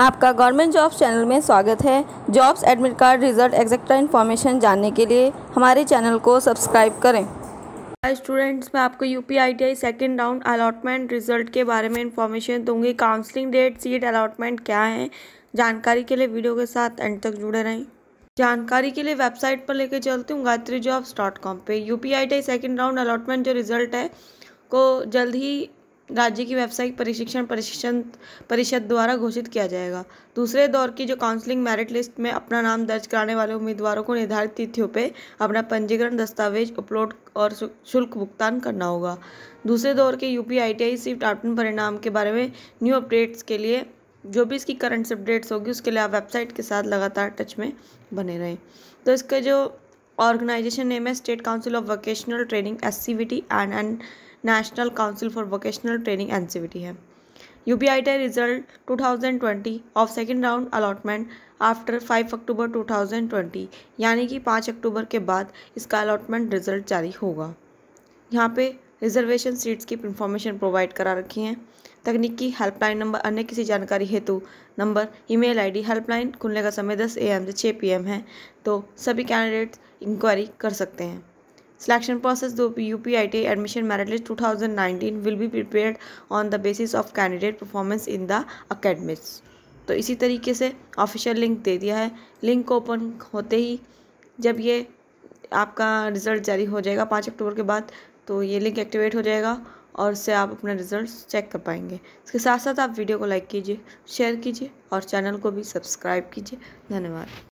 आपका government jobs channel में स्वागत है jobs admit card result etcetera information जानने के लिए हमारे चैनल को सब्सक्राइब करें स्टूडेंट्स मैं आपको U P I T I second round allotment result के बारे में इन्फॉर्मेशन दूंगी काउंसलिंग डेट सीट अलाटमेंट क्या है जानकारी के लिए वीडियो के साथ एंड तक जुड़े रहें जानकारी के लिए वेबसाइट पर लेकर चलती हूँ गायत्री जॉब्स डॉट कॉम पर U P I T I second round allotment जो रिजल्ट है को जल्द ही राज्य की व्यावसायिक प्रशिक्षण प्रशिक्षण परिषद द्वारा घोषित किया जाएगा दूसरे दौर की जो काउंसलिंग मेरिट लिस्ट में अपना नाम दर्ज कराने वाले उम्मीदवारों को निर्धारित तिथियों पर अपना पंजीकरण दस्तावेज अपलोड और शुल्क भुगतान करना होगा दूसरे दौर के यूपी आईटीआई आई आठवें परिणाम के बारे में न्यू अपडेट्स के लिए जो भी इसकी करंट अपडेट्स होगी उसके लिए आप वेबसाइट के साथ लगातार टच में बने रहें तो इसका जो ऑर्गेनाइजेशन नेम है state council of vocational training S and and national council for vocational training N है U P I T result two thousand twenty of second round allotment after five October two thousand twenty यानी कि पाँच अक्टूबर के बाद इसका allotment result जारी होगा यहाँ पे रिजर्वेशन सीट्स की इंफॉर्मेशन प्रोवाइड करा रखी हैं तकनीकी हेल्पलाइन नंबर अन्य किसी जानकारी हेतु नंबर ईमेल आईडी हेल्पलाइन खुलने का समय 10 एम से 6 पीएम है तो सभी कैंडिडेट इंक्वायरी कर सकते हैं I T admission UPIT list two thousand 2019 will be prepare on the basis of candidate performance in the academics तो इसी तरीके से ऑफिशियल लिंक दे दिया है लिंक ओपन होते ही जब ये आपका रिज़ल्ट जारी हो जाएगा पाँच अक्टूबर के बाद तो ये लिंक एक्टिवेट हो जाएगा और उससे आप अपना रिजल्ट चेक कर पाएंगे इसके साथ साथ आप वीडियो को लाइक कीजिए शेयर कीजिए और चैनल को भी सब्सक्राइब कीजिए धन्यवाद